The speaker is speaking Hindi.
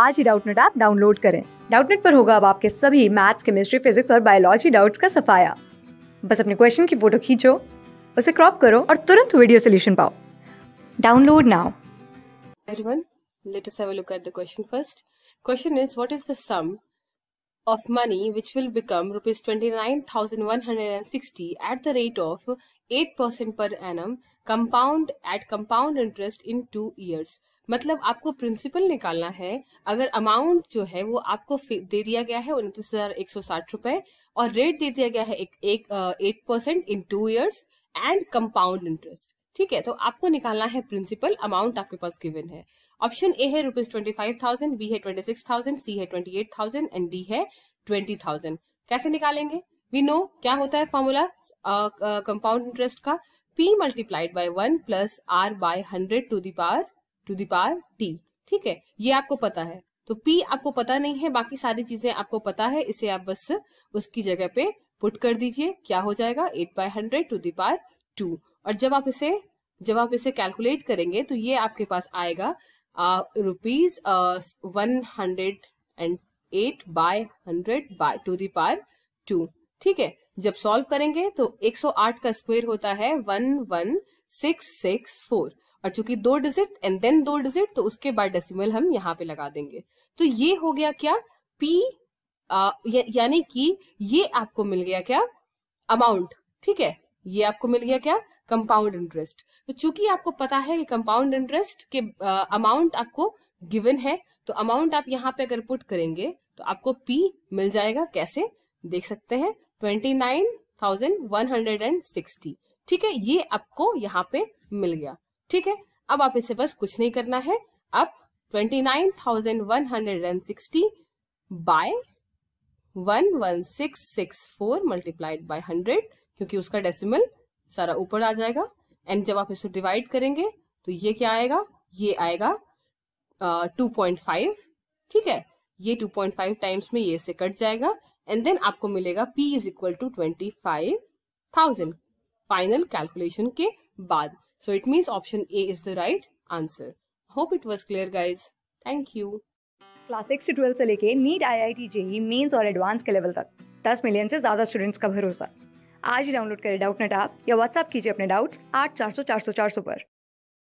आज ही डाउटनेट ऐप डाउनलोड करें डाउटनेट पर होगा अब आपके सभी मैथ्स केमिस्ट्री फिजिक्स और बायोलॉजी डाउट्स का सफाया बस अपने क्वेश्चन की फोटो खींचो उसे क्रॉप करो और तुरंत वीडियो सोल्यूशन पाओ download now everyone let us have a look at the question first question is what is the sum of money which will become rupees 29160 at the rate of 8% per annum compound eight compound interest in two years मतलब आपको प्रिंसिपल निकालना है अगर अमाउंट जो है वो आपको दे दिया गया है उनतीस हजार एक सौ साठ रुपए और रेट दे दिया गया है एक, एक eight percent in two years and compound interest ठीक है तो आपको निकालना है प्रिंसिपल अमाउंट आपके पास गिवन है ऑप्शन ए है rupees twenty five thousand B है ट्वेंटी सिक्स थाउजेंड सी है twenty eight thousand and D है ट्वेंटी थाउजेंड कैसे निकालेंगे वी नो क्या होता है फॉर्मूला कंपाउंड इंटरेस्ट का p multiplied by one plus R by hundred to the power to the power t ठीक है ये आपको पता है तो p आपको पता नहीं है बाकी सारी चीजें आपको पता है इसे आप बस उसकी जगह पे पुट कर दीजिए क्या हो जाएगा eight by hundred to the power two और जब आप इसे जब आप इसे कैलकुलेट करेंगे तो ये आपके पास आएगा rupees one hundred and eight by hundred by to the power two ठीक है जब सॉल्व करेंगे तो 108 का स्क्वायर होता है 11664 और चूंकि दो डिजिट एंड देन दो डिजिट तो उसके बाद डेसिमल हम यहाँ पे लगा देंगे तो ये हो गया क्या पी या, यानी कि ये आपको मिल गया क्या अमाउंट ठीक है ये आपको मिल गया क्या कंपाउंड इंटरेस्ट तो चूंकि आपको पता है कि कंपाउंड इंटरेस्ट के अमाउंट आपको गिवन है तो अमाउंट आप यहाँ पे अगर पुट करेंगे तो आपको पी मिल जाएगा कैसे देख सकते हैं twenty nine thousand one hundred and sixty ठीक है ये आपको यहाँ पे मिल गया ठीक है अब आप इसे बस कुछ नहीं करना है अब twenty nine thousand one hundred and sixty by one one six six four multiplied by hundred क्योंकि उसका डेसिमल सारा ऊपर आ जाएगा एंड जब आप इसको डिवाइड करेंगे तो ये क्या आएगा ये आएगा टू पॉइंट फाइव ठीक है ये टू पॉइंट फाइव टाइम्स में ये से कट जाएगा एंड देन आपको मिलेगा P is equal to twenty five thousand final calculation के बाद so it means option A is the right answer hope it was clear guys thank you class six to twelve से लेके NEET I I T JEE mains और एडवांस के लेवल तक दस मिलियन से ज़्यादा स्टूडेंट्स का भरोसा आज ही डाउनलोड करें डाउट नेट आप या व्हाट्सअप कीजिए अपने डाउट्स आठ चार सौ चार सौ चार सौ पर